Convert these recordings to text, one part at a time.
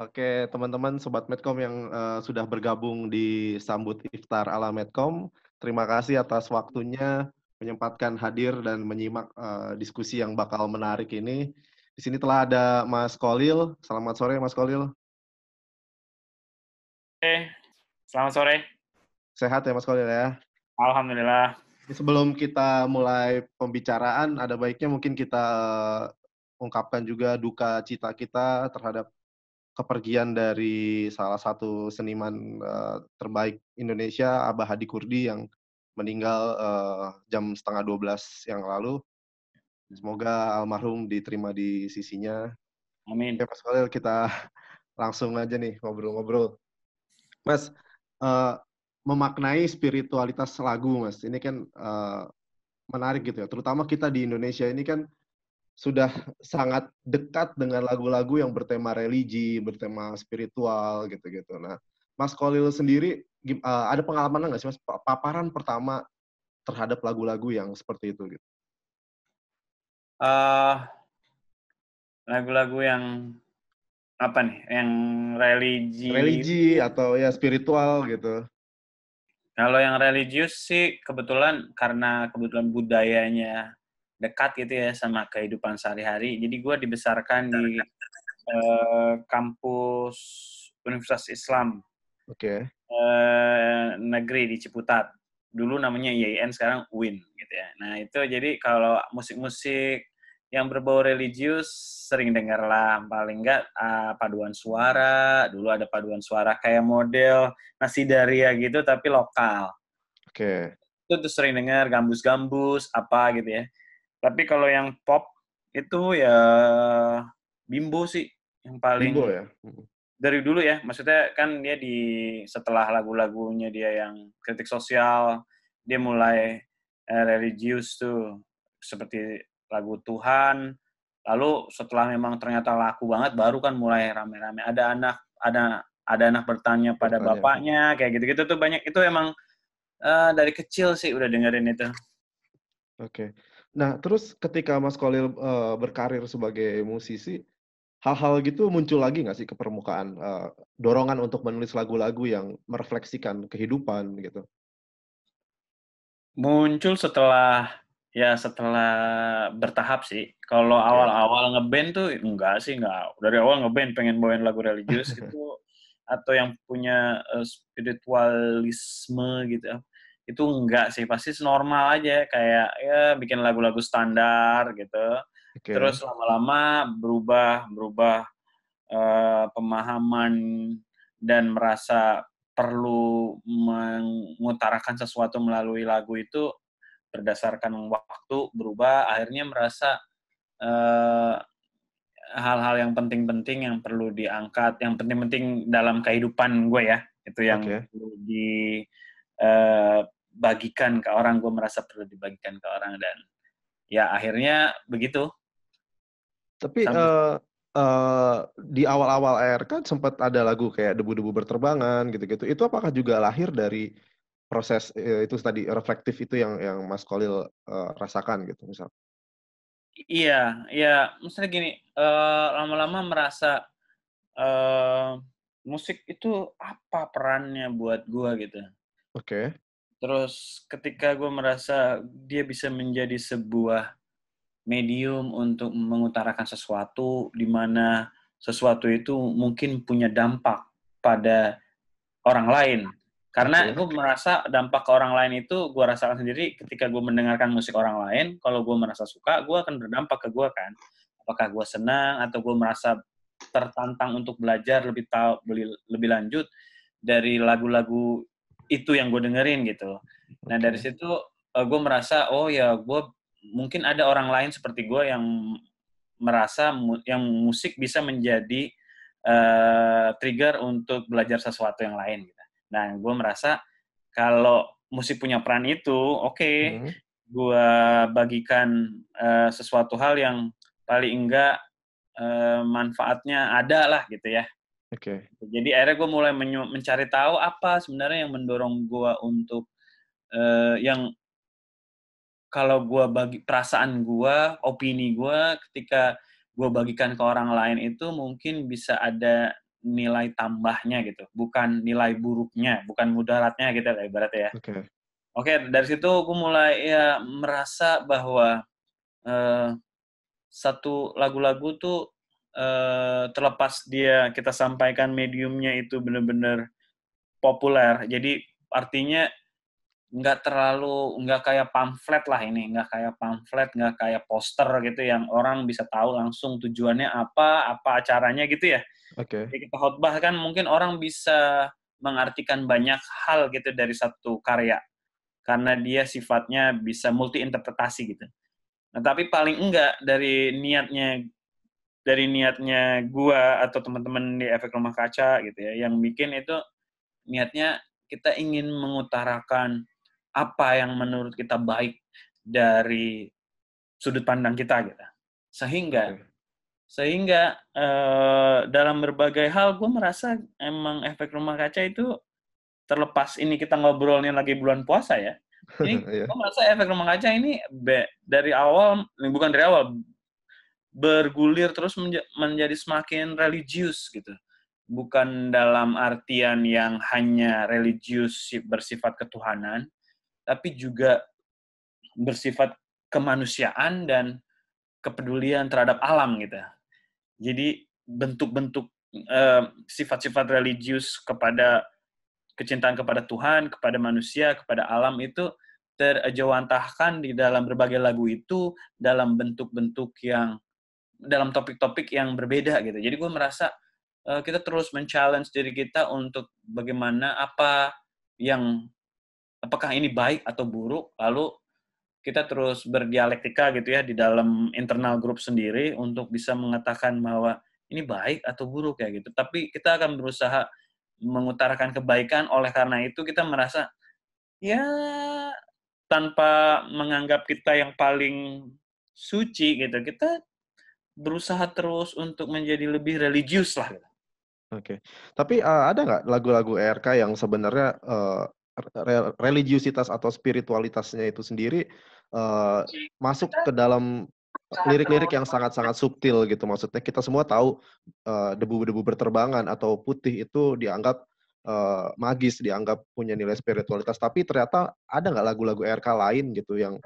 Oke, teman-teman sobat Medcom yang uh, sudah bergabung di sambut iftar ala Medcom, terima kasih atas waktunya menyempatkan hadir dan menyimak uh, diskusi yang bakal menarik ini. Di sini telah ada Mas Kolil. Selamat sore Mas Kolil. Oke, eh, selamat sore. Sehat ya Mas Kolil ya? Alhamdulillah. Sebelum kita mulai pembicaraan, ada baiknya mungkin kita ungkapkan juga duka cita kita terhadap kepergian dari salah satu seniman uh, terbaik Indonesia Abah Hadi Kurdi yang meninggal uh, jam setengah 12 yang lalu. Semoga almarhum diterima di sisinya. Amin. Oke Mas Khalil, kita langsung aja nih ngobrol-ngobrol. Mas, uh, memaknai spiritualitas lagu Mas, ini kan uh, menarik gitu ya. Terutama kita di Indonesia ini kan sudah sangat dekat dengan lagu-lagu yang bertema religi, bertema spiritual gitu-gitu. Nah, Mas Kolil sendiri eh, ada pengalaman nggak sih Mas paparan pertama terhadap lagu-lagu yang seperti itu gitu? lagu eh, lagu-lagu yang apa nih? Yang religi? Religi atau ya spiritual gitu? Kalau yang religius sih kebetulan karena kebetulan budayanya dekat gitu ya sama kehidupan sehari-hari. Jadi gue dibesarkan di uh, kampus Universitas Islam. Oke. Okay. Uh, eh, negeri di Ciputat. Dulu namanya YIN, sekarang UIN gitu ya. Nah itu jadi kalau musik-musik yang berbau religius sering dengar lah paling enggak uh, ah, paduan suara dulu ada paduan suara kayak model nasi daria gitu tapi lokal oke okay. itu tuh sering dengar gambus-gambus apa gitu ya tapi kalau yang pop itu ya Bimbo sih yang paling Bimbo ya. Hmm. Dari dulu ya, maksudnya kan dia di setelah lagu-lagunya dia yang kritik sosial, dia mulai eh, religius tuh seperti lagu Tuhan. Lalu setelah memang ternyata laku banget baru kan mulai rame-rame ada anak ada ada anak bertanya pada bertanya. bapaknya kayak gitu-gitu tuh banyak itu emang uh, dari kecil sih udah dengerin itu. Oke. Okay. Nah, terus ketika Mas Kolil uh, eh, berkarir sebagai musisi, hal-hal gitu muncul lagi nggak sih ke permukaan? Uh, dorongan untuk menulis lagu-lagu yang merefleksikan kehidupan gitu? Muncul setelah ya setelah bertahap sih. Kalau awal-awal ngeband tuh enggak sih enggak. Dari awal ngeband pengen bawain lagu religius gitu atau yang punya uh, spiritualisme gitu itu enggak sih pasti normal aja kayak ya bikin lagu-lagu standar gitu okay. terus lama-lama berubah berubah uh, pemahaman dan merasa perlu mengutarakan sesuatu melalui lagu itu berdasarkan waktu berubah akhirnya merasa hal eh, hal-hal yang penting-penting yang perlu diangkat yang penting-penting dalam kehidupan gue ya itu yang okay. perlu di Eh, bagikan ke orang gue merasa perlu dibagikan ke orang dan ya akhirnya begitu tapi uh, uh, di awal-awal air kan sempat ada lagu kayak debu-debu berterbangan gitu-gitu itu apakah juga lahir dari proses uh, itu tadi reflektif itu yang yang Mas Kolil uh, rasakan gitu misal Iya, iya. Maksudnya gini, lama-lama uh, merasa uh, musik itu apa perannya buat gue gitu. Oke. Okay. Terus ketika gue merasa dia bisa menjadi sebuah medium untuk mengutarakan sesuatu di mana sesuatu itu mungkin punya dampak pada orang lain. Karena okay. gue merasa dampak ke orang lain itu gue rasakan sendiri ketika gue mendengarkan musik orang lain. Kalau gue merasa suka, gue akan berdampak ke gue kan. Apakah gue senang atau gue merasa tertantang untuk belajar lebih tahu lebih, lebih lanjut dari lagu-lagu itu yang gue dengerin gitu. Nah dari situ uh, eh, gue merasa oh ya gue mungkin ada orang lain seperti gue yang merasa mu yang musik bisa menjadi uh, trigger untuk belajar sesuatu yang lain. Gitu. Nah gue merasa kalau musik punya peran itu, oke, okay, hmm. gue bagikan uh, sesuatu hal yang paling enggak manfaatnya ada lah gitu ya Oke. Okay. Jadi akhirnya gue mulai mencari tahu apa sebenarnya yang mendorong gue untuk uh, yang kalau gue bagi perasaan gue, opini gue ketika gue bagikan ke orang lain itu mungkin bisa ada nilai tambahnya gitu, bukan nilai buruknya, bukan mudaratnya gitu lah ibaratnya ya. Oke. Okay. Oke, okay, dari situ gue mulai ya merasa bahwa uh, satu lagu-lagu tuh uh, terlepas dia kita sampaikan mediumnya itu benar-benar populer. Jadi artinya nggak terlalu nggak kayak pamflet lah ini nggak kayak pamflet nggak kayak poster gitu yang orang bisa tahu langsung tujuannya apa apa acaranya gitu ya oke okay. kita khotbah kan mungkin orang bisa mengartikan banyak hal gitu dari satu karya karena dia sifatnya bisa multi interpretasi gitu nah tapi paling enggak dari niatnya dari niatnya gua atau teman-teman di efek rumah kaca gitu ya yang bikin itu niatnya kita ingin mengutarakan apa yang menurut kita baik dari sudut pandang kita gitu sehingga sehingga uh, dalam berbagai hal gue merasa emang efek rumah kaca itu terlepas ini kita ngobrolnya lagi bulan puasa ya ini iya. gue merasa efek rumah kaca ini be, dari awal bukan dari awal bergulir terus menja menjadi semakin religius gitu. Bukan dalam artian yang hanya religius bersifat ketuhanan, tapi juga bersifat kemanusiaan dan kepedulian terhadap alam gitu. Jadi bentuk-bentuk sifat eh, sifat-sifat religius kepada kecintaan kepada Tuhan, kepada manusia, kepada alam itu terjawantahkan di dalam berbagai lagu itu dalam bentuk-bentuk yang dalam topik-topik yang berbeda gitu. Jadi gue merasa uh, kita terus men-challenge diri kita untuk bagaimana apa yang apakah ini baik atau buruk lalu kita terus berdialektika gitu ya di dalam internal grup sendiri untuk bisa mengatakan bahwa ini baik atau buruk ya gitu. Tapi kita akan berusaha mengutarakan kebaikan oleh karena itu kita merasa ya tanpa menganggap kita yang paling suci gitu. Kita berusaha terus untuk menjadi lebih religius lah. Oke, okay. tapi uh, ada nggak lagu-lagu ERK yang sebenarnya uh, religiusitas atau spiritualitasnya itu sendiri uh, masuk ke dalam lirik-lirik yang sangat-sangat subtil gitu maksudnya kita semua tahu debu-debu uh, berterbangan atau putih itu dianggap uh, magis dianggap punya nilai spiritualitas tapi ternyata ada nggak lagu-lagu RK lain gitu yang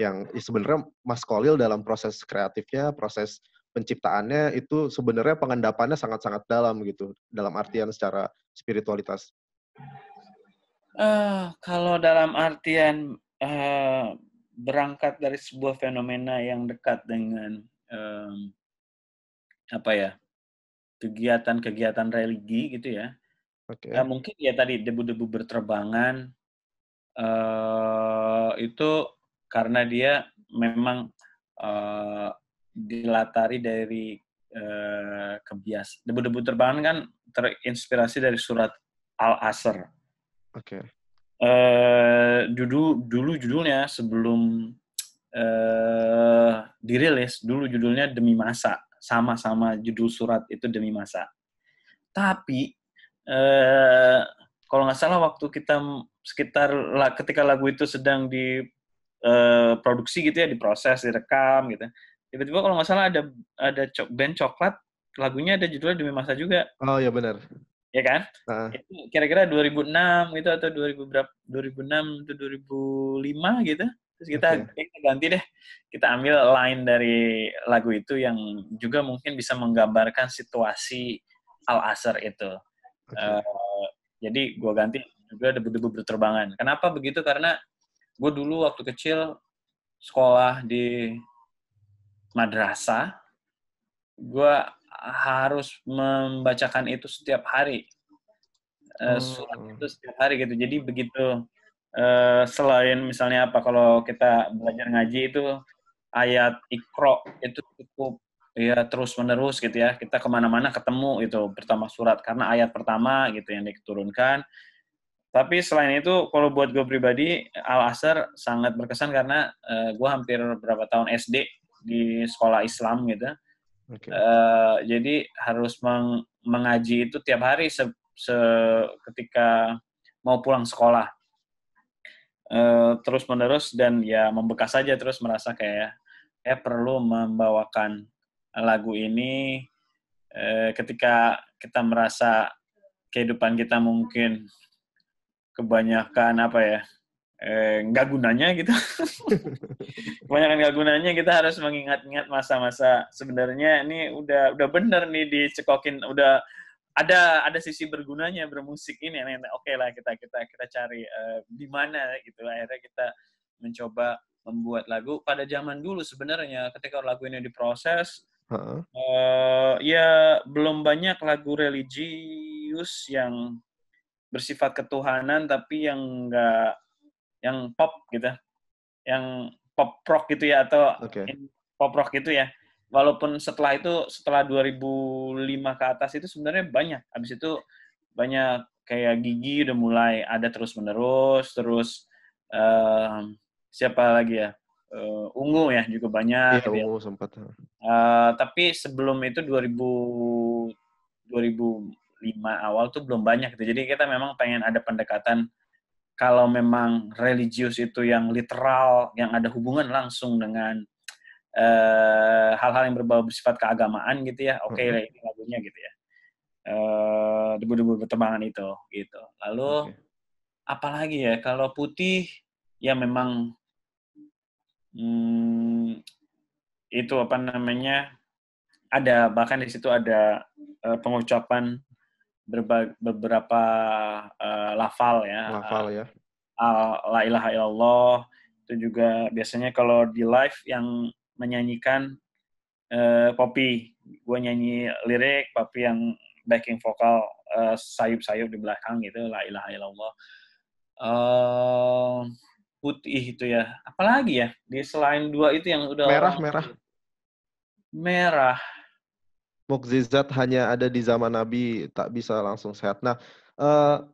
yang sebenarnya Mas Kolil dalam proses kreatifnya, proses penciptaannya itu sebenarnya pengendapannya sangat-sangat dalam gitu, dalam artian secara spiritualitas. Uh, kalau dalam artian uh, berangkat dari sebuah fenomena yang dekat dengan um, apa ya kegiatan-kegiatan religi gitu ya, okay. Ya uh, mungkin ya tadi debu-debu berterbangan uh, itu karena dia memang uh, dilatari dari uh, eh, kebiasaan. Debu-debu terbangan kan terinspirasi dari surat Al-Asr. Oke. Okay. Uh, eh, dulu, dulu judulnya sebelum uh, dirilis, dulu judulnya Demi Masa. Sama-sama judul surat itu Demi Masa. Tapi, uh, kalau nggak salah waktu kita sekitar ketika lagu itu sedang di Eh, produksi gitu ya diproses direkam gitu tiba-tiba kalau nggak salah ada ada band coklat lagunya ada judulnya demi masa juga oh ya benar ya kan uh. itu kira-kira 2006 gitu atau 2000 berapa 2006 atau 2005 gitu terus kita, okay. ganti deh kita ambil line dari lagu itu yang juga mungkin bisa menggambarkan situasi al asr itu okay. uh, eh, jadi gue ganti juga debu-debu berterbangan kenapa begitu karena gue dulu waktu kecil sekolah di madrasah, gue harus membacakan itu setiap hari. Uh, surat hmm. itu setiap hari gitu. Jadi begitu uh, selain misalnya apa kalau kita belajar ngaji itu ayat ikro itu cukup ya terus menerus gitu ya kita kemana-mana ketemu itu pertama surat karena ayat pertama gitu yang diturunkan tapi selain itu, kalau buat gue pribadi, Al Azhar sangat berkesan karena uh, eh, gue hampir berapa tahun SD di sekolah Islam gitu. Okay. Uh, eh, jadi harus meng mengaji itu tiap hari se, se ketika mau pulang sekolah uh, terus menerus dan ya membekas saja terus merasa kayak eh perlu membawakan lagu ini uh, ketika kita merasa kehidupan kita mungkin kebanyakan apa ya eh, nggak eh, gunanya gitu kebanyakan nggak gunanya kita harus mengingat-ingat masa-masa sebenarnya ini udah udah bener nih dicekokin udah ada ada sisi bergunanya bermusik ini oke okay lah kita kita kita cari uh, di mana gitu akhirnya kita mencoba membuat lagu pada zaman dulu sebenarnya ketika lagu ini diproses uh huh uh, ya belum banyak lagu religius yang bersifat ketuhanan tapi yang enggak yang pop gitu yang pop rock gitu ya atau okay. pop rock gitu ya walaupun setelah itu setelah 2005 ke atas itu sebenarnya banyak habis itu banyak kayak gigi udah mulai ada terus menerus terus uh, siapa lagi ya uh, ungu ya juga banyak iya, gitu ya. ungu sempat uh, eh, tapi sebelum itu 2000 2000 lima awal tuh belum banyak gitu. Jadi kita memang pengen ada pendekatan kalau memang religius itu yang literal, yang ada hubungan langsung dengan eh, hal-hal uh, yang berbau bersifat keagamaan gitu ya, oke okay, mm-hmm. ini lagunya gitu ya. debu eh, debu-debu bertebangan itu gitu. Lalu okay. apalagi ya kalau putih ya memang hmm, itu apa namanya ada bahkan di situ ada uh, pengucapan berba- beberapa uh, lafal ya. Lafal ya. Eh, Al la ilaha illallah itu juga biasanya kalau di live yang menyanyikan uh, Poppy, gue nyanyi lirik, Poppy yang backing vokal sayup sayup-sayup di belakang gitu, la ilaha illallah. Uh, putih itu ya, apalagi ya di selain dua itu yang udah merah merah merah mukjizat hanya ada di zaman Nabi, tak bisa langsung sehat. Nah, uh,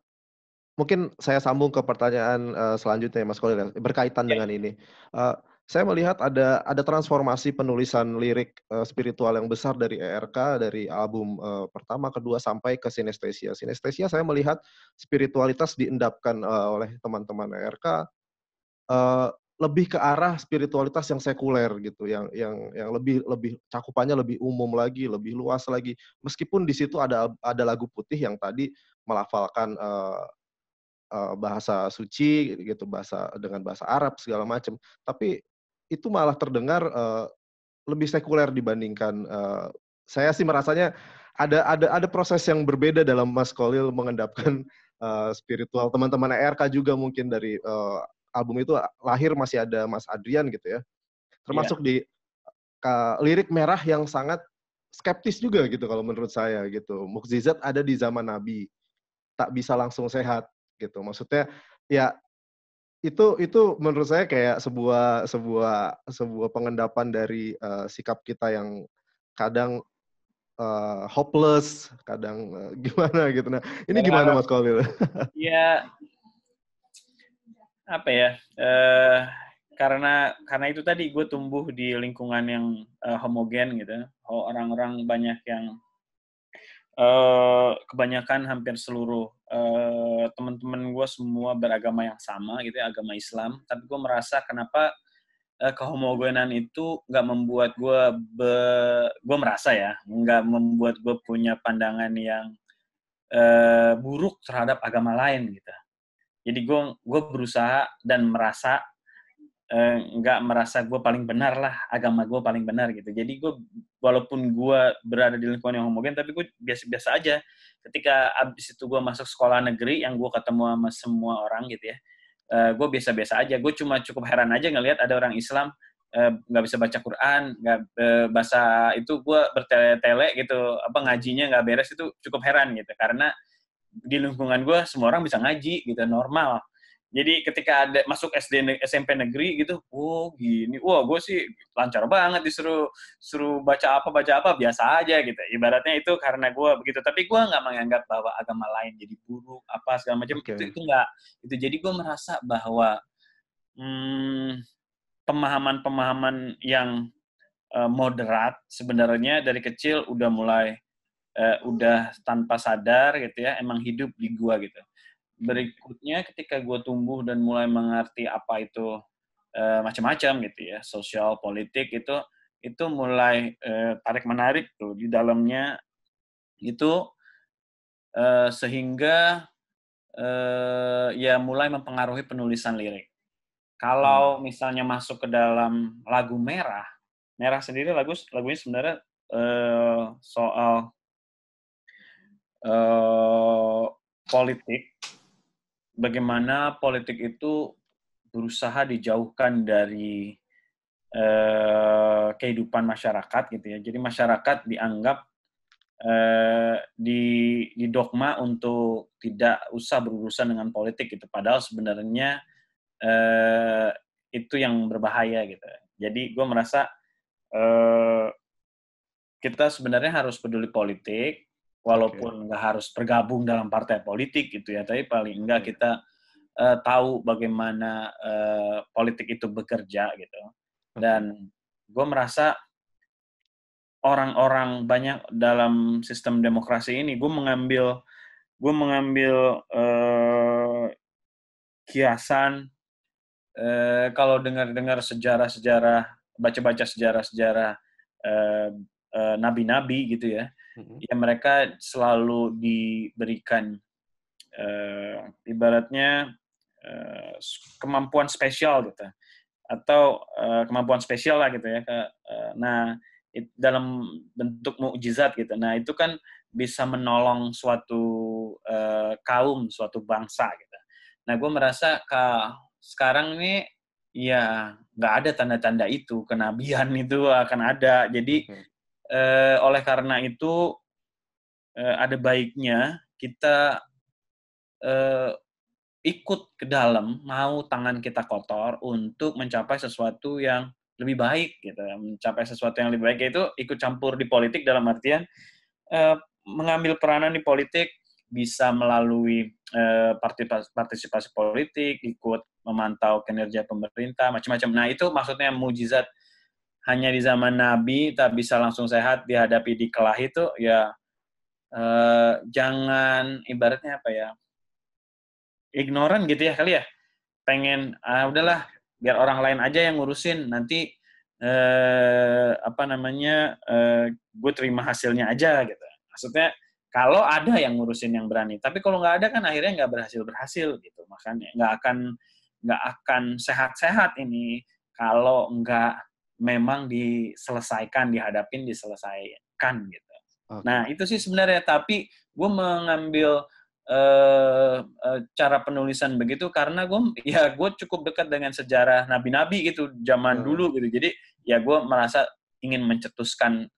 mungkin saya sambung ke pertanyaan uh, selanjutnya, Mas Kolil, ya, berkaitan ya. dengan ini. Uh, saya melihat ada ada transformasi penulisan lirik uh, spiritual yang besar dari ERK dari album uh, pertama, kedua sampai ke sinestesia. Sinestesia saya melihat spiritualitas diendapkan uh, oleh teman-teman ERK. Uh, lebih ke arah spiritualitas yang sekuler gitu, yang yang yang lebih lebih cakupannya lebih umum lagi, lebih luas lagi. Meskipun di situ ada ada lagu putih yang tadi melafalkan uh, uh, bahasa suci gitu, bahasa dengan bahasa Arab segala macam, tapi itu malah terdengar uh, lebih sekuler dibandingkan uh, saya sih merasanya ada ada ada proses yang berbeda dalam Mas Kolil mengendapkan uh, spiritual teman-teman ERK juga mungkin dari uh, album itu lahir masih ada Mas Adrian gitu ya. Termasuk yeah. di ke, lirik merah yang sangat skeptis juga gitu kalau menurut saya gitu. Mukjizat ada di zaman Nabi. Tak bisa langsung sehat gitu. Maksudnya ya itu itu menurut saya kayak sebuah sebuah sebuah pengendapan dari uh, sikap kita yang kadang uh, hopeless, kadang uh, gimana gitu. Nah, ini ya, gimana Mas Kolil? Iya, apa ya uh, karena karena itu tadi gue tumbuh di lingkungan yang uh, homogen gitu orang-orang banyak yang uh, kebanyakan hampir seluruh uh, teman-teman gue semua beragama yang sama gitu ya, agama Islam tapi gue merasa kenapa uh, kehomogenan itu nggak membuat gue be gue merasa ya nggak membuat gue punya pandangan yang uh, buruk terhadap agama lain gitu jadi gue gue berusaha dan merasa eh, nggak eh, merasa gue paling benar lah agama gue paling benar gitu jadi gue walaupun gue berada di lingkungan yang homogen tapi gue biasa-biasa aja ketika abis itu gue masuk sekolah negeri yang gue ketemu sama semua orang gitu ya eh, gue biasa-biasa aja gue cuma cukup heran aja ngelihat ada orang Islam eh, nggak eh, bisa baca Quran nggak eh, bahasa itu gue bertele-tele gitu apa ngajinya nggak beres itu cukup heran gitu karena di lingkungan gue semua orang bisa ngaji gitu normal jadi ketika ada masuk SD SMP negeri gitu, oh gini, wah gue sih lancar banget disuruh suruh baca apa baca apa biasa aja gitu. Ibaratnya itu karena gue begitu, tapi gue nggak menganggap bahwa agama lain jadi buruk apa segala macam okay. itu itu nggak. Itu jadi gue merasa bahwa hmm, pemahaman-pemahaman yang eh, moderat sebenarnya dari kecil udah mulai uh, udah tanpa sadar gitu ya emang hidup di gua gitu berikutnya ketika gua tumbuh dan mulai mengerti apa itu uh, macam-macam gitu ya sosial politik itu itu mulai uh, eh, tarik menarik tuh di dalamnya itu uh, sehingga uh, ya mulai mempengaruhi penulisan lirik kalau hmm. misalnya masuk ke dalam lagu merah merah sendiri lagu lagunya sebenarnya uh, soal Eh, politik, bagaimana politik itu berusaha dijauhkan dari uh, kehidupan masyarakat gitu ya. Jadi masyarakat dianggap uh, di, di dogma untuk tidak usah berurusan dengan politik gitu. Padahal sebenarnya uh, itu yang berbahaya gitu. Jadi gue merasa uh, kita sebenarnya harus peduli politik, walaupun nggak okay. harus bergabung dalam partai politik gitu ya tapi paling enggak iya. kita uh, tahu bagaimana uh, politik itu bekerja gitu dan gue merasa orang-orang banyak dalam sistem demokrasi ini gue mengambil gue mengambil uh, kiasan uh, kalau dengar-dengar sejarah-sejarah baca-baca sejarah-sejarah uh, uh, nabi-nabi gitu ya hmm. ya mereka selalu diberikan uh, ibaratnya uh, kemampuan spesial gitu atau uh, kemampuan spesial lah gitu ya. Uh, nah it, dalam bentuk mukjizat gitu. Nah itu kan bisa menolong suatu uh, kaum, suatu bangsa gitu. Nah gue merasa ke sekarang ini ya nggak ada tanda-tanda itu kenabian itu akan ada. Jadi mm-hmm eh, oleh karena itu eh, ada baiknya kita eh, ikut ke dalam mau tangan kita kotor untuk mencapai sesuatu yang lebih baik gitu mencapai sesuatu yang lebih baik yaitu ikut campur di politik dalam artian eh, mengambil peranan di politik bisa melalui eh, partisipasi, partisipasi politik ikut memantau kinerja pemerintah macam-macam nah itu maksudnya mujizat hanya di zaman Nabi tak bisa langsung sehat dihadapi di kelah itu ya eh, jangan ibaratnya apa ya ignoran gitu ya kali ya pengen ah udahlah biar orang lain aja yang ngurusin nanti eh, apa namanya eh, gue terima hasilnya aja gitu maksudnya kalau ada yang ngurusin yang berani tapi kalau nggak ada kan akhirnya nggak berhasil berhasil gitu makanya nggak akan nggak akan sehat-sehat ini kalau nggak memang diselesaikan, dihadapin, diselesaikan gitu. Okay. Nah itu sih sebenarnya, tapi gue mengambil uh, uh, cara penulisan begitu karena gue ya gue cukup dekat dengan sejarah nabi-nabi gitu zaman hmm. dulu gitu. Jadi ya gue merasa ingin mencetuskan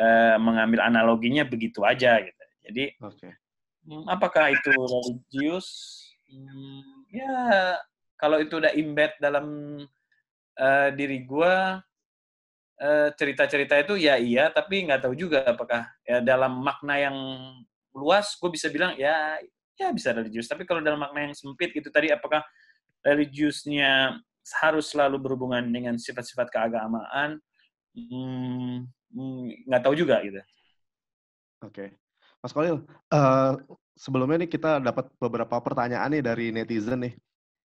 uh, mengambil analoginya begitu aja gitu. Jadi okay. Hmm, apakah itu religius? Hmm, ya kalau itu udah embed dalam uh, diri gue Eh, cerita-cerita itu ya iya tapi nggak tahu juga apakah ya dalam makna yang luas gue bisa bilang ya ya bisa religius tapi kalau dalam makna yang sempit gitu tadi apakah religiusnya harus selalu berhubungan dengan sifat-sifat keagamaan hmm, hmm, nggak hmm, tahu juga gitu oke okay. Mas Khalil uh, sebelumnya nih kita dapat beberapa pertanyaan nih dari netizen nih.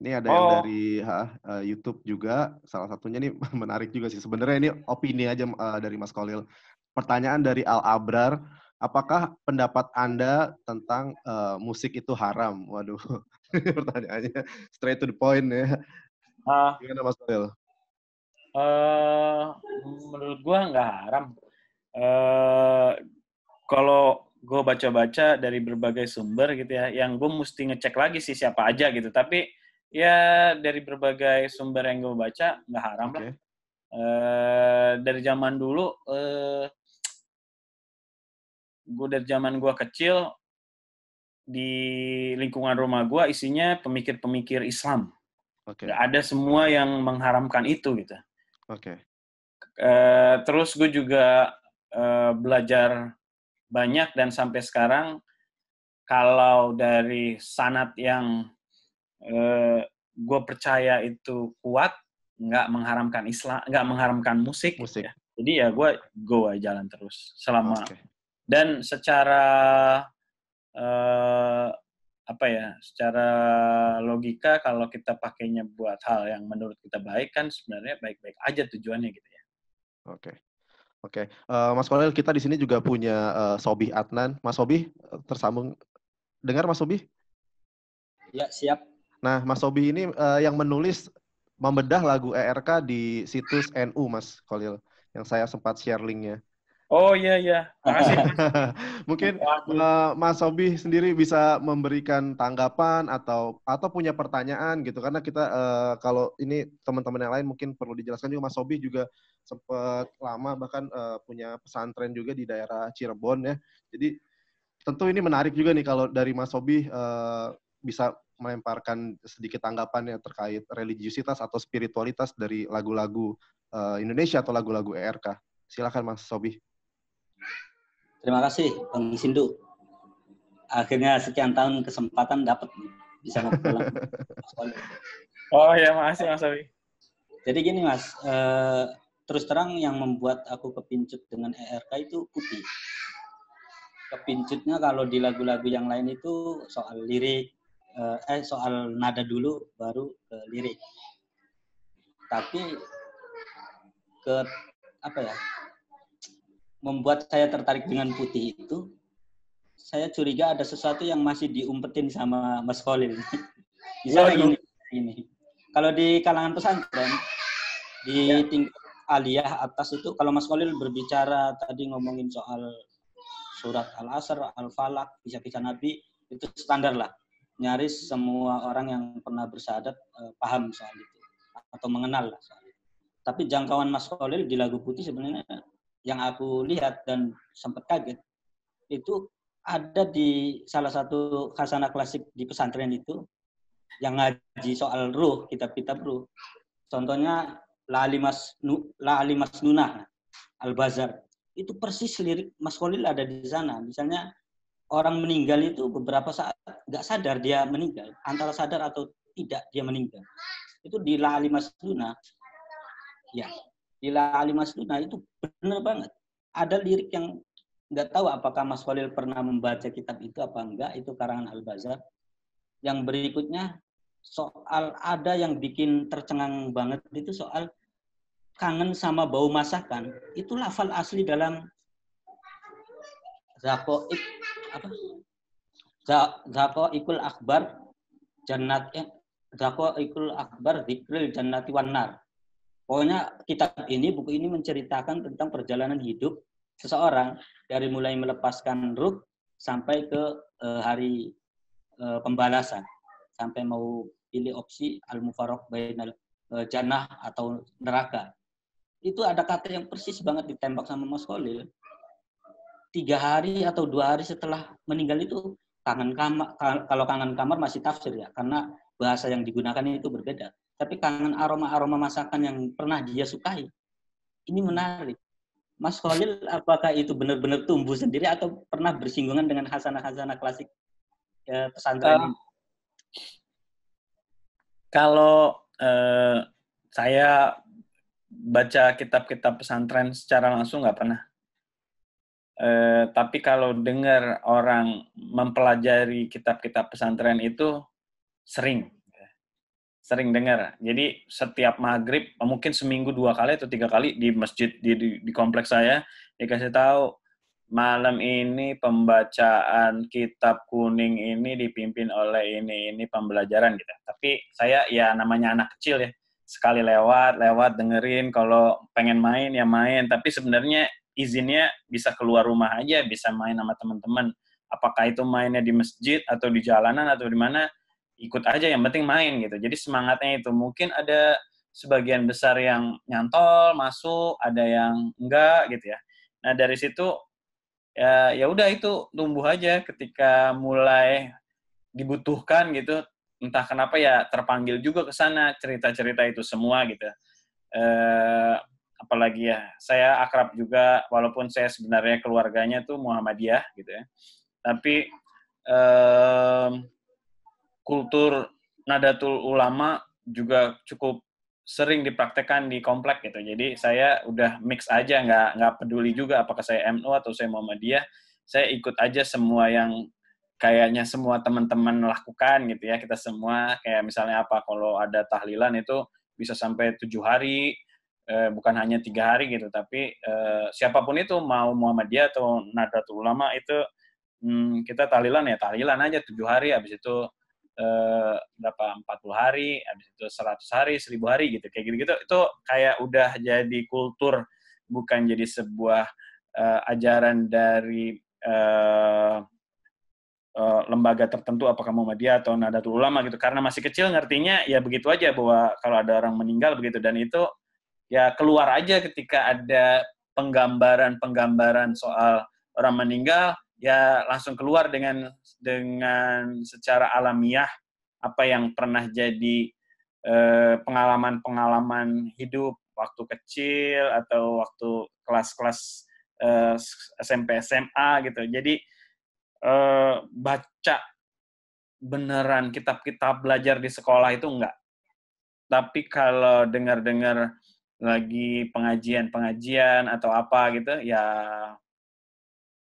Ini ada oh. yang dari ha, eh, YouTube juga. Salah satunya ini menarik juga sih. Sebenarnya ini opini aja uh, dari Mas Kolil. Pertanyaan dari Al Abrar, apakah pendapat Anda tentang uh, musik itu haram? Waduh, pertanyaannya straight to the point ya. Uh, Gimana Mas Kolil? Uh, menurut gua nggak haram. Uh, kalau gue baca-baca dari berbagai sumber gitu ya, yang gue mesti ngecek lagi sih siapa aja gitu. Tapi ya dari berbagai sumber yang gue baca nggak haram okay. lah. Uh, dari zaman dulu, uh, eh, gue dari zaman gue kecil di lingkungan rumah gue isinya pemikir-pemikir Islam. Okay. ada semua yang mengharamkan itu gitu. Oke. Okay. Uh, eh, terus gue juga uh, belajar banyak dan sampai sekarang kalau dari sanat yang Eh, gue percaya itu kuat nggak mengharamkan Islam nggak mengharamkan musik, musik. Ya. jadi ya gue go jalan terus selama okay. dan secara uh, apa ya secara logika kalau kita pakainya buat hal yang menurut kita baik kan sebenarnya baik-baik aja tujuannya gitu ya oke okay. Oke, okay. uh, eh, Mas Kolel kita di sini juga punya uh, Sobih Adnan. Mas Sobih tersambung. Dengar Mas Sobih? Ya siap. Nah, Mas Sobi ini uh, yang menulis membedah lagu ERK di situs NU, Mas Kolil, yang saya sempat share linknya. Oh iya iya, Mungkin uh, Mas Sobi sendiri bisa memberikan tanggapan atau atau punya pertanyaan gitu karena kita uh, kalau ini teman-teman yang lain mungkin perlu dijelaskan juga Mas Sobi juga sempat lama bahkan uh, punya pesantren juga di daerah Cirebon ya. Jadi tentu ini menarik juga nih kalau dari Mas Sobi uh, bisa melemparkan sedikit tanggapan yang terkait religiusitas atau spiritualitas dari lagu-lagu uh, Indonesia atau lagu-lagu ERK. Silakan Mas Sobi. Terima kasih Bang Sindu. Akhirnya sekian tahun kesempatan dapat bisa ngobrol. oh ya, makasih Mas Sobi. Jadi gini Mas, uh, terus terang yang membuat aku kepincut dengan ERK itu putih. Kepincutnya kalau di lagu-lagu yang lain itu soal lirik, Eh, eh soal nada dulu baru ke lirik. Tapi ke apa ya? Membuat saya tertarik dengan putih itu saya curiga ada sesuatu yang masih diumpetin sama Mas Khalil. Misalnya gini, gini. Kalau di kalangan pesantren di ya. tingkat aliyah atas itu kalau Mas Khalil berbicara tadi ngomongin soal surat Al-Asr, Al-Falak, bisa-bisa Nabi itu standar lah nyaris semua orang yang pernah bersadat uh, eh, paham soal itu atau mengenal lah soal itu. Tapi jangkauan Mas Khalil di lagu putih sebenarnya yang aku lihat dan sempat kaget itu ada di salah satu khasana klasik di pesantren itu yang ngaji soal ruh kitab-kitab ruh. Contohnya Lali Mas Lali Mas Nunah Al Bazar itu persis lirik Mas Khalil ada di sana. Misalnya orang meninggal itu beberapa saat nggak sadar dia meninggal, antara sadar atau tidak dia meninggal. Itu di La Alimasduna, ya, di La Alimasduna itu benar banget. Ada lirik yang nggak tahu apakah Mas Khalil pernah membaca kitab itu apa enggak, itu karangan Al-Bazar. Yang berikutnya, soal ada yang bikin tercengang banget itu soal kangen sama bau masakan. Itu lafal asli dalam Zakoik apa zako ikul akbar jannat eh, zako ikul akbar dikril jannati wanar pokoknya kitab ini buku ini menceritakan tentang perjalanan hidup seseorang dari mulai melepaskan ruh sampai ke eh, hari eh, pembalasan sampai mau pilih opsi al mufarok bainal eh, jannah atau neraka itu ada kata yang persis banget ditembak sama Mas Khalil tiga hari atau dua hari setelah meninggal itu kangen kamar kalau kangen kamar masih tafsir ya karena bahasa yang digunakan itu berbeda tapi kangen aroma-aroma masakan yang pernah dia sukai ini menarik Mas Khalil apakah itu benar-benar tumbuh sendiri atau pernah bersinggungan dengan hasanah-hasanah klasik ya, pesantren eh, Kalau uh, saya baca kitab-kitab pesantren secara langsung nggak pernah Eh, tapi kalau dengar orang mempelajari kitab-kitab pesantren itu sering, sering dengar. Jadi setiap maghrib, mungkin seminggu dua kali atau tiga kali di masjid di, di, di kompleks saya dikasih tahu malam ini pembacaan kitab kuning ini dipimpin oleh ini ini pembelajaran gitu. Tapi saya ya namanya anak kecil ya sekali lewat lewat dengerin kalau pengen main ya main tapi sebenarnya izinnya bisa keluar rumah aja, bisa main sama teman-teman. Apakah itu mainnya di masjid atau di jalanan atau di mana, ikut aja yang penting main gitu. Jadi semangatnya itu mungkin ada sebagian besar yang nyantol masuk, ada yang enggak gitu ya. Nah dari situ ya ya udah itu tumbuh aja ketika mulai dibutuhkan gitu entah kenapa ya terpanggil juga ke sana cerita-cerita itu semua gitu. Eh, apalagi ya saya akrab juga walaupun saya sebenarnya keluarganya tuh Muhammadiyah gitu ya tapi eh, kultur Nadatul Ulama juga cukup sering dipraktekkan di komplek gitu jadi saya udah mix aja nggak nggak peduli juga apakah saya MU atau saya Muhammadiyah saya ikut aja semua yang kayaknya semua teman-teman lakukan gitu ya kita semua kayak misalnya apa kalau ada tahlilan itu bisa sampai tujuh hari eh, bukan hanya tiga hari gitu, tapi eh, siapapun itu mau Muhammadiyah atau Nahdlatul Ulama itu hmm, kita talilan ya talilan aja tujuh hari, habis itu eh, berapa empat puluh hari, habis itu seratus hari, seribu hari gitu, kayak gitu-gitu itu kayak udah jadi kultur bukan jadi sebuah eh, ajaran dari eh, eh, lembaga tertentu apakah Muhammadiyah atau Nahdlatul Ulama gitu karena masih kecil ngertinya ya begitu aja bahwa kalau ada orang meninggal begitu dan itu ya keluar aja ketika ada penggambaran-penggambaran soal orang meninggal ya langsung keluar dengan dengan secara alamiah apa yang pernah jadi eh, pengalaman-pengalaman eh, hidup waktu kecil atau waktu kelas-kelas eh, SMP SMA gitu. Jadi eh, baca beneran kitab-kitab belajar di sekolah itu enggak. Tapi kalau dengar-dengar lagi pengajian-pengajian atau apa gitu ya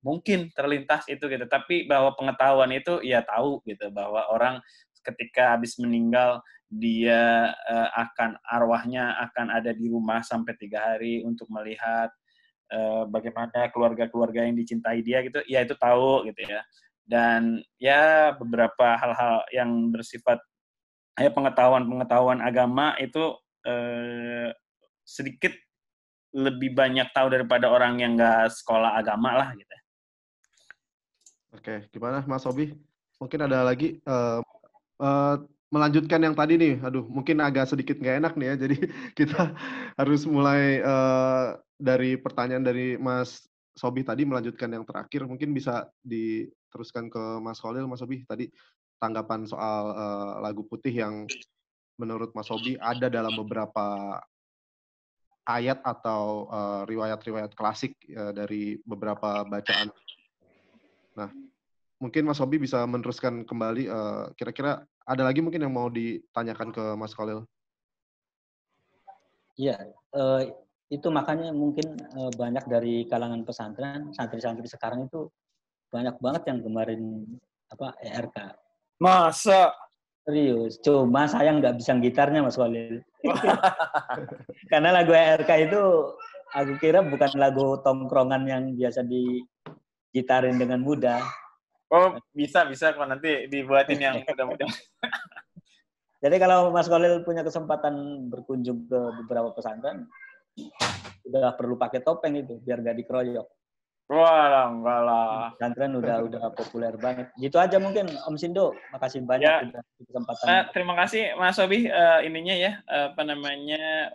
mungkin terlintas itu gitu tapi bahwa pengetahuan itu ya tahu gitu bahwa orang ketika habis meninggal dia uh, akan arwahnya akan ada di rumah sampai tiga hari untuk melihat uh, bagaimana keluarga-keluarga yang dicintai dia gitu ya itu tahu gitu ya dan ya beberapa hal-hal yang bersifat ya pengetahuan-pengetahuan agama itu eh, sedikit lebih banyak tahu daripada orang yang nggak sekolah agama lah gitu. Oke, gimana Mas Obi? Mungkin ada lagi uh, uh, melanjutkan yang tadi nih. Aduh, mungkin agak sedikit nggak enak nih ya. Jadi kita harus mulai uh, dari pertanyaan dari Mas Sobi tadi melanjutkan yang terakhir. Mungkin bisa diteruskan ke Mas Khalil, Mas Sobi tadi tanggapan soal uh, lagu putih yang menurut Mas Sobi ada dalam beberapa ayat atau eh, riwayat-riwayat klasik eh, dari beberapa bacaan. Nah, mungkin Mas Hobi bisa meneruskan kembali. Eh, kira-kira ada lagi mungkin yang mau ditanyakan ke Mas Khalil? Iya, itu makanya mungkin banyak dari kalangan pesantren, santri-santri sekarang itu banyak banget yang kemarin apa ERK. Masa? Serius, cuma sayang nggak bisa gitarnya Mas Walil, Karena lagu RK itu aku kira bukan lagu tongkrongan yang biasa di gitarin dengan mudah. Oh, bisa bisa kok nanti dibuatin yang mudah mudah Jadi kalau Mas Walil punya kesempatan berkunjung ke beberapa pesantren, udah perlu pakai topeng itu biar gak dikeroyok. Walah, enggak lah. Pesantren udah udah populer banget. Gitu aja mungkin Om Sindo. Makasih banyak ya. udah eh, terima kasih Mas Sobi uh, eh, ininya ya uh, apa namanya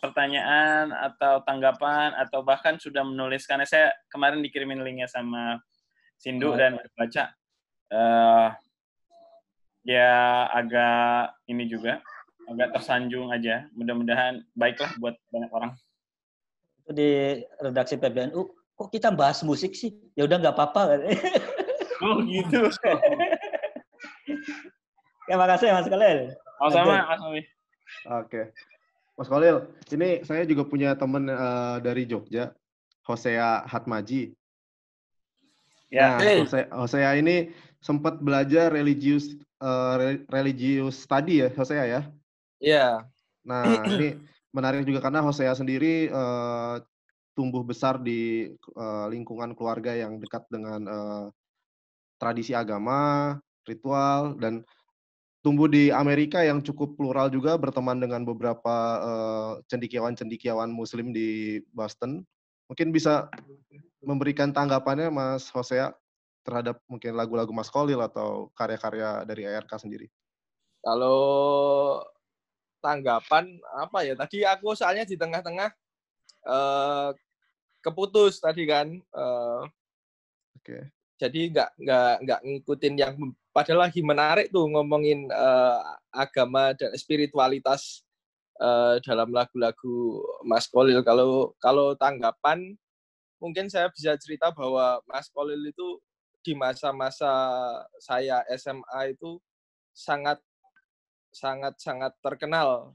pertanyaan atau tanggapan atau bahkan sudah menuliskan. karena saya kemarin dikirimin linknya sama Sindu iya. dan baca uh, ya agak ini juga agak tersanjung aja mudah-mudahan baiklah buat banyak orang itu di redaksi PBNU kok kita bahas musik sih? Ya udah nggak apa-apa. Oh gitu. Terima ya, makasih ya, Mas Khalil. Oh sama Mas Oke. Mas Khalil, ini saya juga punya teman uh, dari Jogja, Hosea Hatmaji. Ya. Nah, hey. Hosea, Hosea ini sempat belajar religius uh, religius tadi ya Hosea ya. Iya. Yeah. Nah ini menarik juga karena Hosea sendiri uh, tumbuh besar di uh, lingkungan keluarga yang dekat dengan uh, tradisi agama, ritual dan tumbuh di Amerika yang cukup plural juga berteman dengan beberapa cendikiawan eh, cendikiawan-cendikiawan muslim di Boston. Mungkin bisa memberikan tanggapannya Mas Hosea terhadap mungkin lagu-lagu Mas Kolil atau karya-karya dari ARK sendiri. Kalau tanggapan apa ya? Tadi aku soalnya di tengah-tengah uh, keputus tadi kan. Uh, Oke. Okay. Jadi nggak nggak nggak ngikutin yang padahal lagi menarik tuh ngomongin uh, agama dan spiritualitas uh, dalam lagu-lagu Mas Kolil. Kalau kalau tanggapan mungkin saya bisa cerita bahwa Mas Kolil itu di masa-masa saya SMA itu sangat sangat sangat terkenal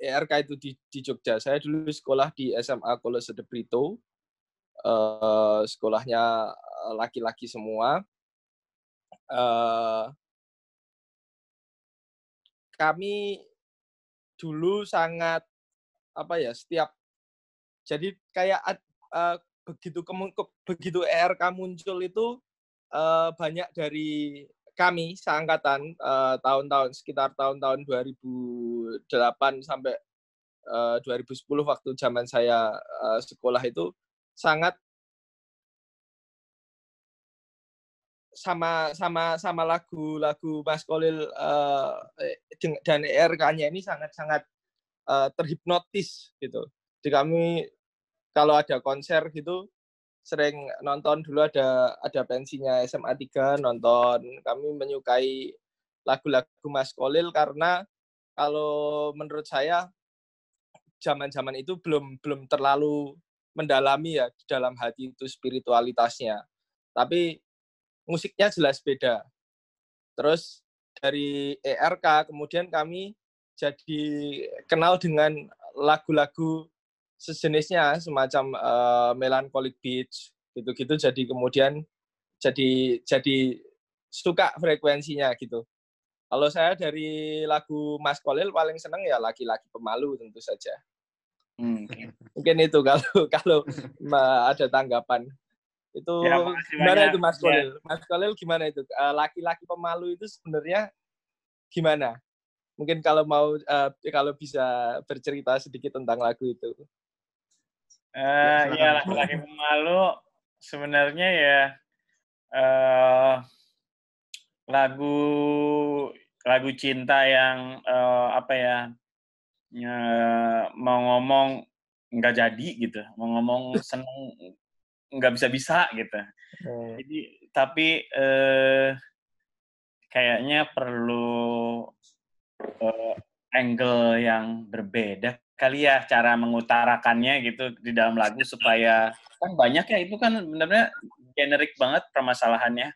ERK itu di, di Jogja. Saya dulu sekolah di SMA Kolose de Brito. Uh, sekolahnya eh, laki-laki semua. Uh, kami dulu sangat apa ya setiap jadi kayak uh, begitu ke, begitu ERK muncul itu uh, banyak dari kami seangkatan uh, tahun-tahun sekitar tahun-tahun 2000 2008 sampai eh, uh, 2010 waktu zaman saya eh, sekolah itu sangat sama sama sama lagu-lagu Mas Kolil uh, dan ERK-nya ini sangat-sangat uh, terhipnotis gitu. Jadi kami kalau ada konser gitu sering nonton dulu ada ada pensinya SMA 3 nonton. Kami menyukai lagu-lagu Mas Kolil karena kalau menurut saya zaman-zaman itu belum belum terlalu mendalami ya di dalam hati itu spiritualitasnya. Tapi musiknya jelas beda. Terus dari ERK kemudian kami jadi kenal dengan lagu-lagu sejenisnya semacam uh, melancholic beach gitu-gitu jadi kemudian jadi jadi suka frekuensinya gitu kalau saya dari lagu Mas Kolil paling seneng ya laki-laki pemalu tentu saja. Hmm. Mungkin itu kalau kalau ada tanggapan. Itu ya, gimana banyak. itu Mas ya. Kolil? Ya. Mas Kolil gimana itu? Eh, laki-laki pemalu itu sebenarnya gimana? Mungkin kalau mau eh, kalau bisa bercerita sedikit tentang lagu itu. Uh, ya laki-laki pemalu sebenarnya ya uh, lagu lagu cinta yang uh, apa ya uh, mau ngomong nggak jadi gitu mau ngomong seneng nggak bisa bisa gitu hmm. jadi tapi uh, kayaknya perlu uh, angle yang berbeda kali ya cara mengutarakannya gitu di dalam lagu supaya kan banyak ya itu kan benar-benar generik banget permasalahannya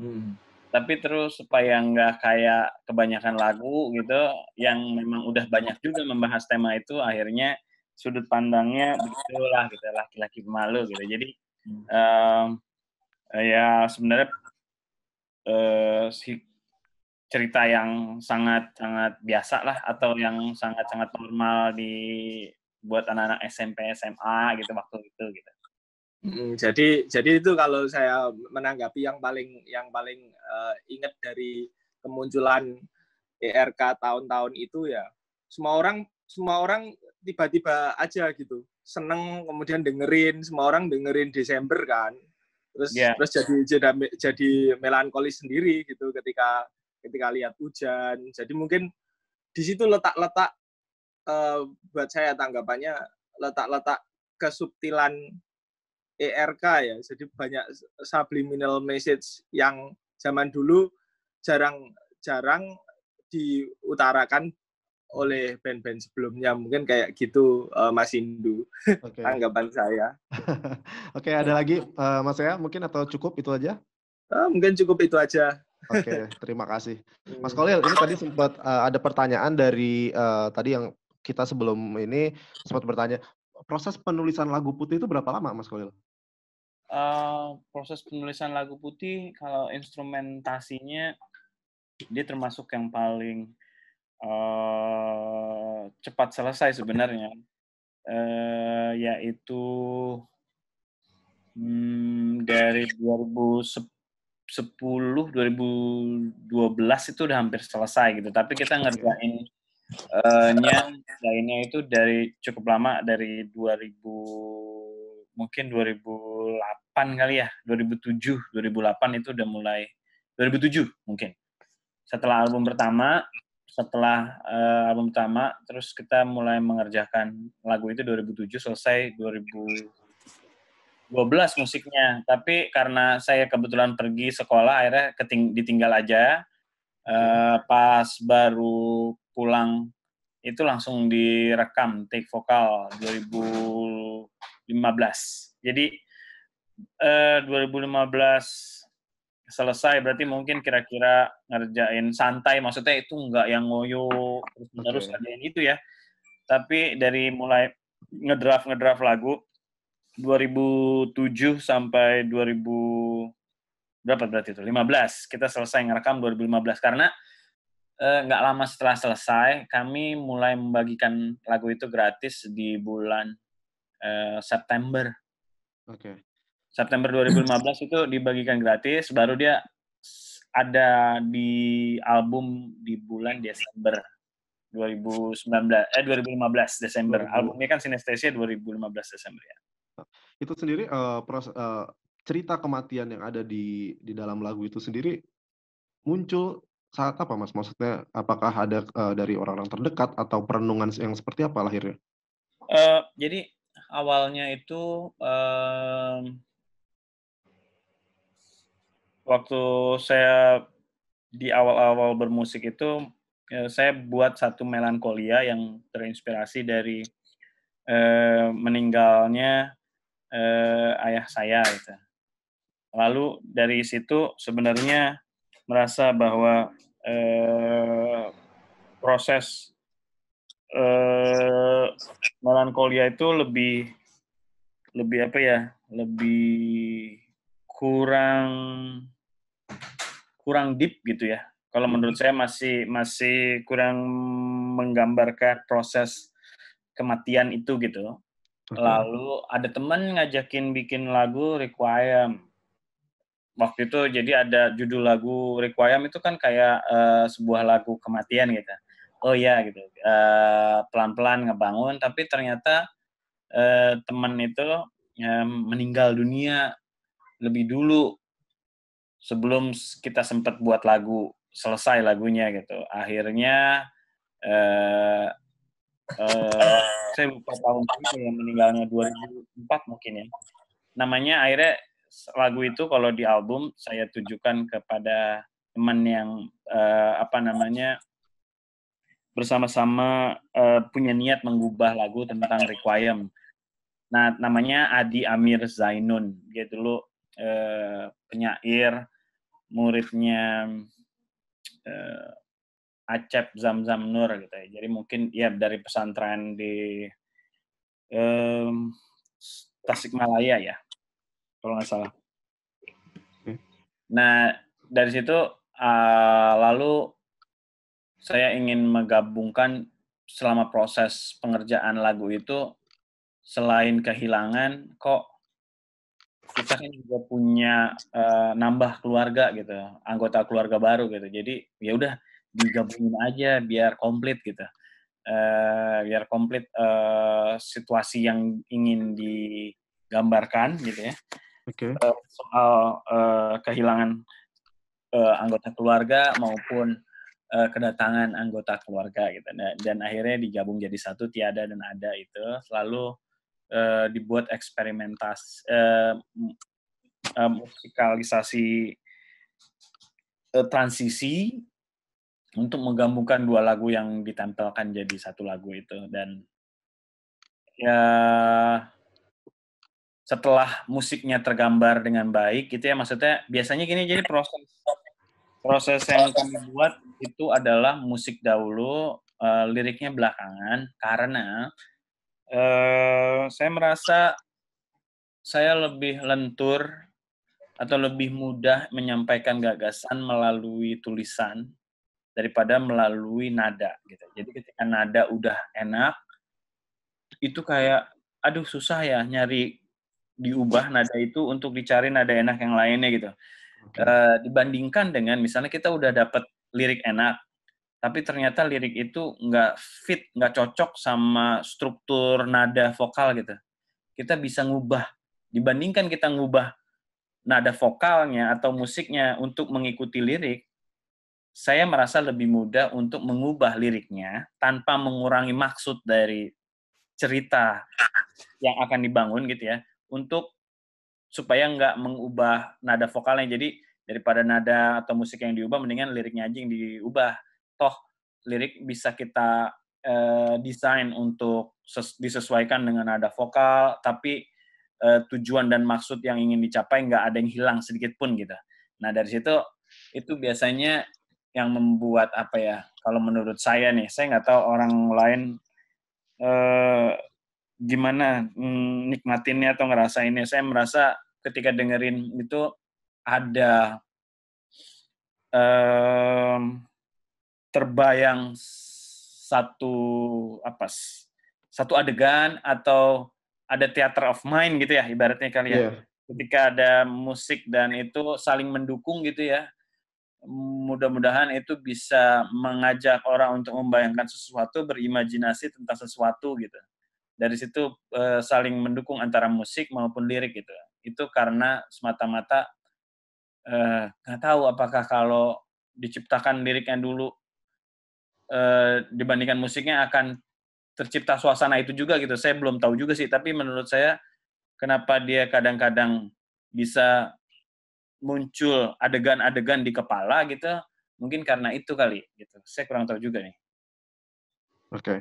hmm tapi terus supaya nggak kayak kebanyakan lagu gitu yang memang udah banyak juga membahas tema itu akhirnya sudut pandangnya begitulah gitu laki-laki malu gitu jadi um, ya sebenarnya uh, si cerita yang sangat sangat biasa lah atau yang sangat sangat normal di buat anak-anak SMP SMA gitu waktu itu gitu jadi jadi itu kalau saya menanggapi yang paling yang paling uh, ingat dari kemunculan ERK tahun-tahun itu ya semua orang semua orang tiba-tiba aja gitu seneng kemudian dengerin semua orang dengerin Desember kan terus yeah. terus jadi jadi jadi melankolis sendiri gitu ketika ketika lihat hujan jadi mungkin di situ letak-letak uh, buat saya tanggapannya letak-letak kesubtilan ERK ya jadi banyak subliminal message yang zaman dulu jarang-jarang diutarakan oleh band-band sebelumnya mungkin kayak gitu uh, Mas Indu okay. tanggapan saya. Oke okay, ada lagi uh, Mas ya mungkin atau cukup itu aja? Uh, mungkin cukup itu aja. Oke, okay, terima kasih. Mas Kolil, ini tadi sempat uh, ada pertanyaan dari uh, tadi yang kita sebelum ini sempat bertanya, proses penulisan lagu putih itu berapa lama, Mas Kolil? Eh, proses penulisan lagu putih kalau instrumentasinya dia termasuk yang paling uh, cepat selesai sebenarnya uh, yaitu hmm, dari 2010 2012 itu udah hampir selesai gitu tapi kita ngerjain uh, lainnya itu dari cukup lama dari 2000 mungkin 2000 2008 kali ya, 2007, 2008 itu udah mulai 2007 mungkin. Setelah album pertama, setelah uh, album pertama terus kita mulai mengerjakan lagu itu 2007 selesai 2012 musiknya tapi karena saya kebetulan pergi sekolah akhirnya keting ditinggal aja uh, pas baru pulang itu langsung direkam take vokal 2015 jadi eh, 2015 selesai berarti mungkin kira-kira ngerjain santai maksudnya itu enggak yang ngoyo terus menerus okay. ngerjain itu ya tapi dari mulai ngedraft ngedraft lagu 2007 sampai 2000 berapa berarti itu 15 kita selesai ngerekam 2015 karena eh, nggak eh, lama setelah selesai kami mulai membagikan lagu itu gratis di bulan eh, September Oke. September 2015 itu dibagikan gratis, baru dia ada di album di bulan Desember 2019 eh 2015 Desember. 2000. Albumnya kan Sinestesia 2015 Desember ya. Itu sendiri uh, pros, uh, cerita kematian yang ada di di dalam lagu itu sendiri muncul saat apa Mas? Maksudnya apakah ada uh, dari orang-orang terdekat atau perenungan yang seperti apa lahirnya? Uh, jadi awalnya itu uh waktu saya di awal-awal bermusik itu ya, saya buat satu melankolia yang terinspirasi dari eh, meninggalnya eh, ayah saya gitu. Lalu dari situ sebenarnya merasa bahwa eh, proses eh, melankolia itu lebih lebih apa ya? Lebih kurang kurang deep gitu ya. Kalau hmm. menurut saya masih masih kurang menggambarkan proses kematian itu gitu. Lalu ada teman ngajakin bikin lagu Requiem. Waktu itu jadi ada judul lagu Requiem itu kan kayak uh, sebuah lagu kematian gitu. Oh ya gitu. Uh, pelan-pelan ngebangun tapi ternyata uh, eh, teman itu uh, meninggal dunia lebih dulu sebelum kita sempat buat lagu selesai lagunya gitu akhirnya eh, eh, saya lupa tahun berapa yang meninggalnya 2004 mungkin ya namanya akhirnya lagu itu kalau di album saya tujukan kepada teman yang eh, apa namanya bersama-sama eh, punya niat mengubah lagu tentang Requiem. Nah, namanya Adi Amir Zainun. Dia dulu Eh, penyair, muridnya eh, Acep Zamzam Nur gitu ya. Jadi mungkin ya dari pesantren di eh, Tasikmalaya ya, kalau nggak salah. Hmm. Nah dari situ uh, lalu saya ingin menggabungkan selama proses pengerjaan lagu itu selain kehilangan kok kita kan juga punya uh, nambah keluarga gitu, anggota keluarga baru gitu. Jadi ya udah digabungin aja biar komplit gitu. Uh, biar komplit uh, situasi yang ingin digambarkan gitu ya. Okay. Uh, soal uh, kehilangan uh, anggota keluarga maupun uh, kedatangan anggota keluarga gitu. Dan, dan akhirnya digabung jadi satu tiada dan ada itu selalu Eh, dibuat eksperimentasi uh, eh, uh, eh, musikalisasi uh, transisi untuk menggabungkan dua lagu yang ditempelkan jadi satu lagu itu dan ya setelah musiknya tergambar dengan baik gitu ya maksudnya biasanya gini jadi proses proses yang kami buat itu adalah musik dahulu uh, liriknya belakangan karena Eh, saya merasa saya lebih lentur atau lebih mudah menyampaikan gagasan melalui tulisan daripada melalui nada gitu. Jadi ketika nada udah enak itu kayak aduh susah ya nyari diubah nada itu untuk dicari nada enak yang lainnya gitu. Okay. E, eh, dibandingkan dengan misalnya kita udah dapat lirik enak, tapi ternyata lirik itu nggak fit, nggak cocok sama struktur nada vokal gitu. Kita bisa ngubah. Dibandingkan kita ngubah nada vokalnya atau musiknya untuk mengikuti lirik, saya merasa lebih mudah untuk mengubah liriknya tanpa mengurangi maksud dari cerita yang akan dibangun gitu ya, untuk supaya nggak mengubah nada vokalnya. Jadi daripada nada atau musik yang diubah, mendingan liriknya aja yang diubah toh lirik bisa kita uh, desain untuk ses disesuaikan dengan ada vokal, tapi uh, tujuan dan maksud yang ingin dicapai nggak ada yang hilang sedikit pun gitu. Nah dari situ itu biasanya yang membuat apa ya? Kalau menurut saya nih, saya nggak tahu orang lain uh, gimana mm, nikmatinnya atau ngerasainnya. Saya merasa ketika dengerin itu ada um, terbayang satu apa satu adegan atau ada theater of mind gitu ya ibaratnya kali ya. Yeah. Ketika ada musik dan itu saling mendukung gitu ya. Mudah-mudahan itu bisa mengajak orang untuk membayangkan sesuatu, berimajinasi tentang sesuatu gitu. Dari situ eh, saling mendukung antara musik maupun lirik gitu. Itu karena semata-mata eh, nggak e, tahu apakah kalau diciptakan liriknya dulu Eh, dibandingkan musiknya akan tercipta suasana itu juga gitu. Saya belum tahu juga sih, tapi menurut saya kenapa dia kadang-kadang bisa muncul adegan-adegan di kepala gitu, mungkin karena itu kali gitu. Saya kurang tahu juga nih. Oke. Okay.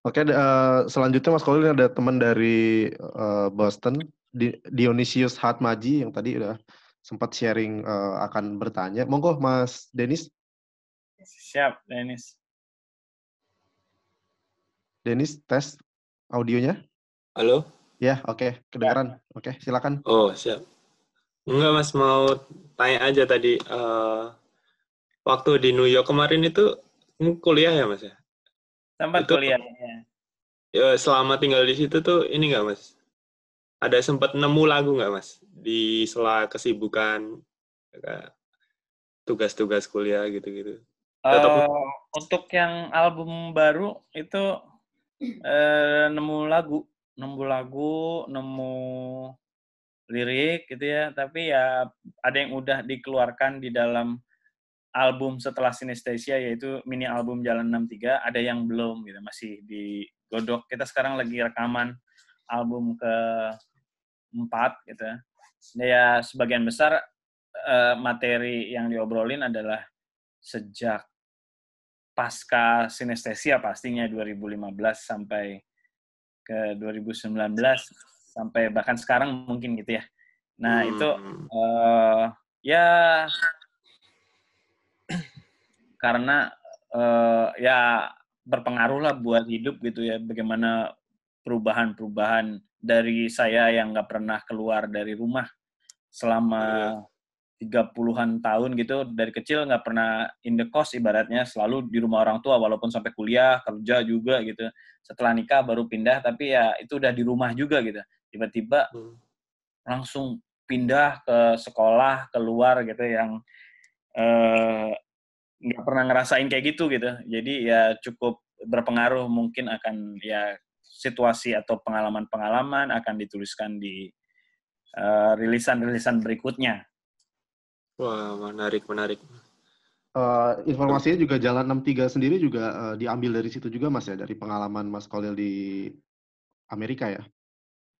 Oke, okay, uh, eh, selanjutnya Mas Kolin ada teman dari uh, Boston, Dionysius Hatmaji yang tadi udah sempat sharing uh, akan bertanya. Monggo Mas Denis. Siap, Denis. Denis tes audionya. Halo? Ya, oke, okay. kedengaran. Ya. Oke, okay, silakan. Oh, siap. Enggak, Mas, mau tanya aja tadi uh, waktu di New York kemarin itu kuliah ya, Mas ya? Tempat itu, kuliah. Ya. ya, selama tinggal di situ tuh ini enggak, Mas? Ada sempat nemu lagu enggak, Mas? Di sela kesibukan ya tugas-tugas kuliah gitu-gitu. Uh, untuk yang album baru itu Eh, nemu lagu, nemu lagu, nemu lirik gitu ya, tapi ya ada yang udah dikeluarkan di dalam album setelah Sinestesia yaitu mini album Jalan 63, ada yang belum gitu, masih digodok. Kita sekarang lagi rekaman album ke empat gitu. nah, Ya sebagian besar eh, materi yang diobrolin adalah sejak pasca sinestesia pastinya 2015 sampai ke 2019 sampai bahkan sekarang mungkin gitu ya. Nah, hmm. itu uh, ya karena uh, ya berpengaruh lah buat hidup gitu ya. Bagaimana perubahan-perubahan dari saya yang nggak pernah keluar dari rumah selama iya tiga puluhan tahun gitu dari kecil nggak pernah in the cost ibaratnya selalu di rumah orang tua walaupun sampai kuliah kerja juga gitu setelah nikah baru pindah tapi ya itu udah di rumah juga gitu tiba-tiba hmm. langsung pindah ke sekolah keluar gitu yang eh, nggak uh, pernah ngerasain kayak gitu gitu jadi ya cukup berpengaruh mungkin akan ya situasi atau pengalaman-pengalaman akan dituliskan di eh, rilisan-rilisan berikutnya Wah, menarik, menarik. Uh, informasinya juga Jalan 63 sendiri juga uh, diambil dari situ juga, Mas ya, dari pengalaman Mas Kolil di Amerika ya?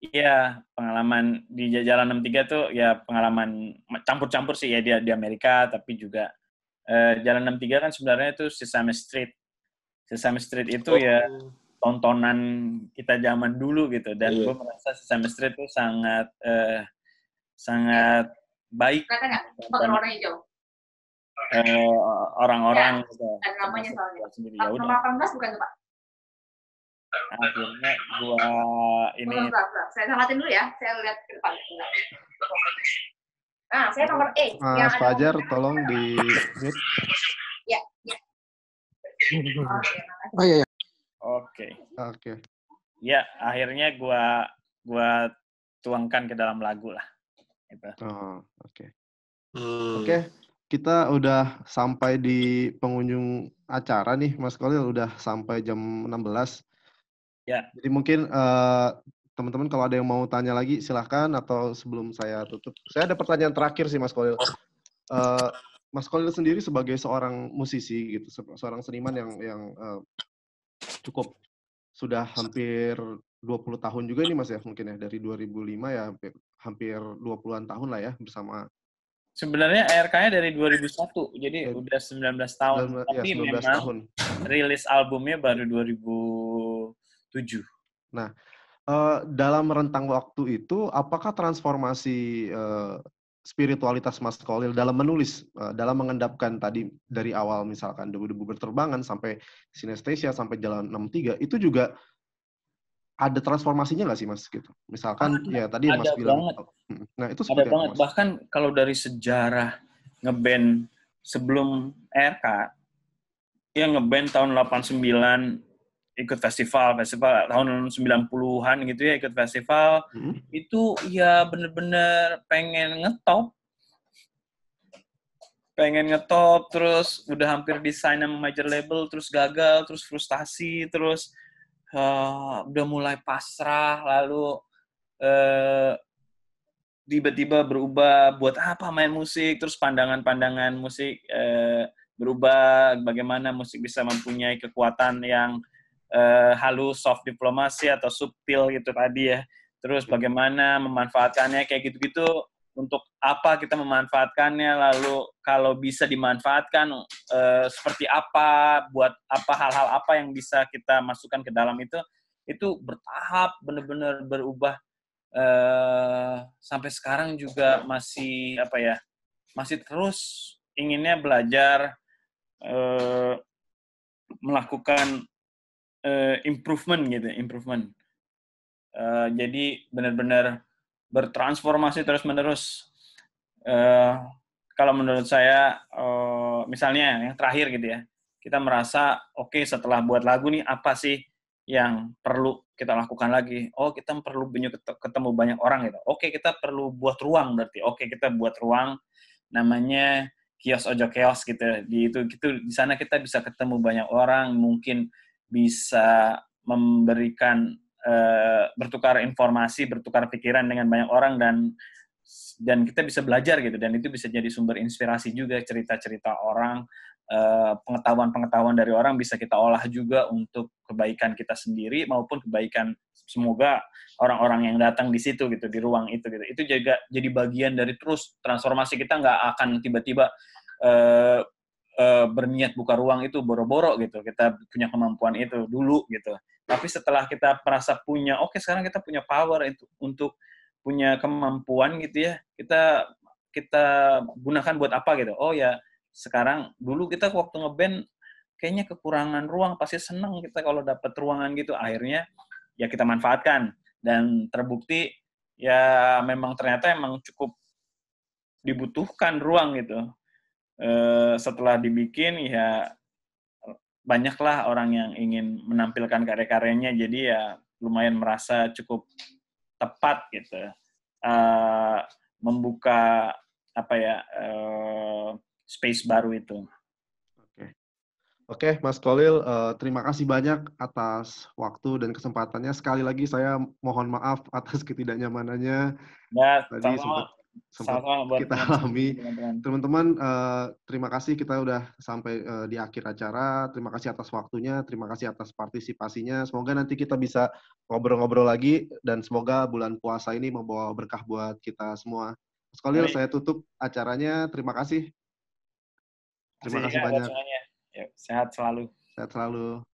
Iya, pengalaman di Jalan 63 tuh ya pengalaman campur-campur sih ya di, di Amerika, tapi juga uh, Jalan 63 kan sebenarnya itu Sesame Street. Sesame Street itu ya oh. ya tontonan kita zaman dulu gitu, dan yeah. gue merasa Sesame Street itu sangat uh, sangat baik kelihatan warna hijau eh, orang-orang eh, ya, ada gitu. namanya soalnya sendiri. Ya nomor 18 bukan tuh pak akhirnya gua oh, ini Bentar, bentar, saya salatin dulu ya saya lihat ke depan nah saya nomor E Mas eh, yang Fajar tolong di ya ya oh iya, iya oke oke ya akhirnya gua gua tuangkan ke dalam lagu lah Gitu. Oh, oke. Okay. Hmm. Oke, okay, kita udah sampai di pengunjung acara nih, Mas Kolil udah sampai jam 16. Ya. Jadi mungkin uh, teman-teman kalau ada yang mau tanya lagi silahkan atau sebelum saya tutup. Saya ada pertanyaan terakhir sih Mas Kolil. Uh, Mas Kolil sendiri sebagai seorang musisi gitu, seorang seniman yang yang uh, cukup sudah hampir 20 tahun juga ini Mas ya mungkin ya dari 2005 ya hampir, hampir 20-an tahun lah ya bersama Sebenarnya ARK-nya dari 2001, jadi ya, udah 19 tahun. 19, iya, Tapi ya, 19 memang tahun. rilis albumnya baru 2007. Nah, uh, dalam rentang waktu itu, apakah transformasi uh, spiritualitas Mas Kolil dalam menulis, eh, dalam mengendapkan tadi dari awal misalkan debu-debu berterbangan sampai sinestesia, sampai jalan 63, itu juga ada transformasinya nggak sih mas gitu misalkan ada, ya tadi ada mas bilang banget. Oh, hmm. nah itu ada banget mas? bahkan kalau dari sejarah ngeband sebelum RK yang ngeband tahun 89 ikut festival festival tahun 90-an gitu ya ikut festival hmm. itu ya bener-bener pengen ngetop pengen ngetop terus udah hampir desain sama major label terus gagal terus frustasi terus uh, udah mulai pasrah lalu uh, tiba-tiba berubah buat apa main musik terus pandangan-pandangan musik eh, berubah bagaimana musik bisa mempunyai kekuatan yang eh, halus soft diplomasi atau subtil gitu tadi ya terus bagaimana memanfaatkannya kayak gitu-gitu untuk apa kita memanfaatkannya lalu kalau bisa dimanfaatkan eh, seperti apa buat apa hal-hal apa yang bisa kita masukkan ke dalam itu itu bertahap benar-benar berubah eh, sampai sekarang juga masih apa ya masih terus inginnya belajar eh, melakukan improvement gitu improvement jadi benar-benar bertransformasi terus menerus. Uh, eh, kalau menurut saya, uh, misalnya yang terakhir gitu ya, kita merasa oke okay, setelah buat lagu nih apa sih yang perlu kita lakukan lagi. Oh, kita perlu ketemu banyak orang gitu. Oke, kita perlu buat ruang berarti. Oke, kita buat ruang namanya kios ojo kios gitu. Di itu gitu di sana kita bisa ketemu banyak orang, mungkin bisa memberikan Eh, bertukar informasi, bertukar pikiran dengan banyak orang dan dan kita bisa belajar gitu dan itu bisa jadi sumber inspirasi juga cerita-cerita orang eh, pengetahuan-pengetahuan dari orang bisa kita olah juga untuk kebaikan kita sendiri maupun kebaikan semoga orang-orang yang datang di situ gitu di ruang itu gitu itu juga jadi bagian dari terus transformasi kita nggak akan tiba-tiba eh, Eh, berniat buka ruang itu boro-boro gitu kita punya kemampuan itu dulu gitu tapi setelah kita merasa punya oke okay, sekarang kita punya power itu untuk punya kemampuan gitu ya kita kita gunakan buat apa gitu oh ya sekarang dulu kita waktu ngeband kayaknya kekurangan ruang pasti seneng kita kalau dapat ruangan gitu akhirnya ya kita manfaatkan dan terbukti ya memang ternyata emang cukup dibutuhkan ruang gitu Eh, setelah dibikin ya banyaklah orang yang ingin menampilkan karya-karyanya jadi ya lumayan merasa cukup tepat gitu uh, membuka apa ya uh, space baru itu. Oke, oke Mas Kolil, uh, terima kasih banyak atas waktu dan kesempatannya. Sekali lagi saya mohon maaf atas ketidaknyamanannya. Ya, tadi sempat sempat kita alami. Teman-teman, uh, terima kasih kita udah sampai uh, di akhir acara. Terima kasih atas waktunya, terima kasih atas partisipasinya. Semoga nanti kita bisa ngobrol-ngobrol lagi dan semoga bulan puasa ini membawa berkah buat kita semua. Sekali saya tutup acaranya. Terima kasih. Terima kasih, kasih ya banyak. Ya, sehat selalu. Sehat selalu.